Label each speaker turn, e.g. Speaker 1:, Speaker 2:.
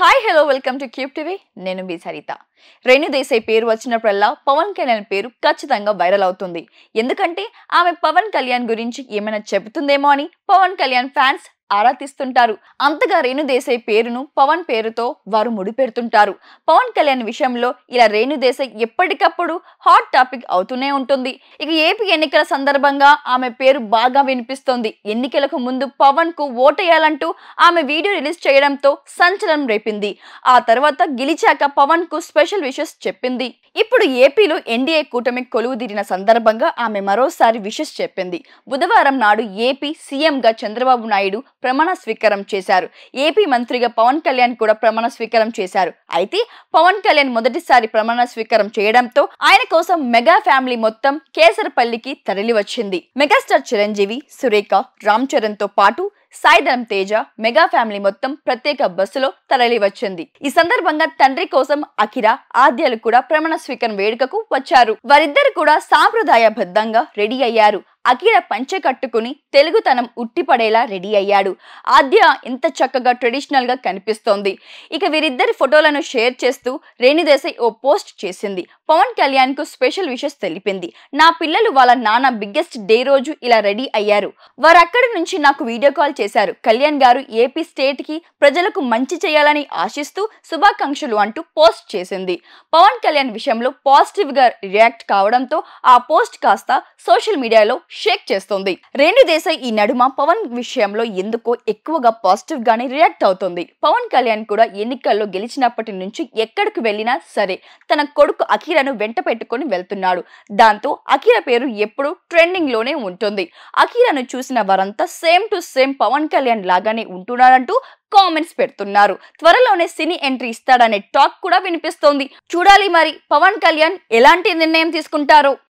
Speaker 1: hi hello welcome to cube TV నేను B Saritha Renu Desai పేరు వచ్చినప్పుడల్లా పవన్ కళ్యాణ్ పేరు ఖచ్చితంగా వైరల్ అవుతుంది ఎందుకంటే ఆమె పవన్ కళ్యాణ్ గురించి ఏమైనా చెబుతుందేమో అని పవన్ కళ్యాణ్ ఫ్యాన్స్ ఆరా తీస్తుంటారు అంతగా రేణుదేశాయ్ పేరును పవన్ పేరుతో వారు ముడిపెడుతుంటారు పవన్ కళ్యాణ్ విషయంలో ఇలా రేణుదేశాయ్ ఎప్పటికప్పుడు హాట్ టాపిక్ అవుతూనే ఉంటుంది ఇక ఏపీ ఎన్నికల సందర్భంగా ఆమె పేరు బాగా వినిపిస్తోంది ఎన్నికలకు ముందు పవన్ కు ఓటేయాలంటూ ఆమె వీడియో రిలీజ్ చేయడంతో సంచలనం రేపింది ఆ తర్వాత గెలిచాక పవన్ కు స్పెషల్ విషెస్ చెప్పింది ఇప్పుడు ఏపీలో ఎన్డీఏ కూటమి కొలువు తీరిన సందర్భంగా ఆమె మరోసారి విషెస్ చెప్పింది బుధవారం నాడు ఏపీ సీఎంగా చంద్రబాబు నాయుడు ప్రమాణ స్వీకారం చేశారు ఏపీ మంత్రిగా పవన్ కళ్యాణ్ కూడా ప్రమాణ స్వీకారం చేశారు అయితే పవన్ కళ్యాణ్ మొదటిసారి ప్రమాణ స్వీకారం చేయడంతో ఆయన కోసం మెగా ఫ్యామిలీ మొత్తం కేసరపల్లికి తరలివచ్చింది మెగాస్టార్ చిరంజీవి సురేఖ రామ్ చరణ్ తో పాటు సాయిధరం తేజ మెగా ఫ్యామిలీ మొత్తం ప్రత్యేక బస్సులో తరలివచ్చింది ఈ సందర్భంగా తండ్రి కోసం అఖిర ఆద్యలు కూడా ప్రమాణ స్వీకరణ వేడుకకు వచ్చారు వారిద్దరు కూడా సాంప్రదాయబద్ధంగా రెడీ అయ్యారు అఖిల పంచె కట్టుకుని తెలుగుతనం ఉట్టిపడేలా రెడీ అయ్యాడు ఆద్య ఇంత చక్కగా ట్రెడిషనల్గా కనిపిస్తోంది ఇక వీరిద్దరి ఫోటోలను షేర్ చేస్తూ రేణుదేశాయ్ ఓ పోస్ట్ చేసింది పవన్ కళ్యాణ్కు స్పెషల్ విషెస్ తెలిపింది నా పిల్లలు వాళ్ళ నాన్న బిగ్గెస్ట్ డే రోజు ఇలా రెడీ అయ్యారు వారక్కడి నుంచి నాకు వీడియో కాల్ చేశారు కళ్యాణ్ గారు ఏపీ స్టేట్కి ప్రజలకు మంచి చేయాలని ఆశిస్తూ శుభాకాంక్షలు అంటూ పోస్ట్ చేసింది పవన్ కళ్యాణ్ విషయంలో పాజిటివ్గా రియాక్ట్ కావడంతో ఆ పోస్ట్ కాస్త సోషల్ మీడియాలో షేక్ చేస్తోంది రేణు దేశాయ్ ఈ నడుమ పవన్ విషయంలో ఎందుకో ఎక్కువగా పాజిటివ్ గానే రియాక్ట్ అవుతుంది పవన్ కళ్యాణ్ కూడా ఎన్నికల్లో గెలిచినప్పటి నుంచి ఎక్కడికి వెళ్ళినా సరే తన కొడుకు అఖీరను వెంట పెట్టుకుని వెళ్తున్నాడు దాంతో అఖీరా పేరు ఎప్పుడూ ట్రెండింగ్ లోనే ఉంటుంది అఖీరను చూసిన వారంతా same to same Pawan Kalyan లాగానే ఉంటున్నాడంటూ కామెంట్స్ పెడుతున్నారు త్వరలోనే సినీ ఎంట్రీ ఇస్తాడనే టాక్ కూడా వినిపిస్తోంది చూడాలి మరి పవన్ కళ్యాణ్ ఎలాంటి నిర్ణయం తీసుకుంటారు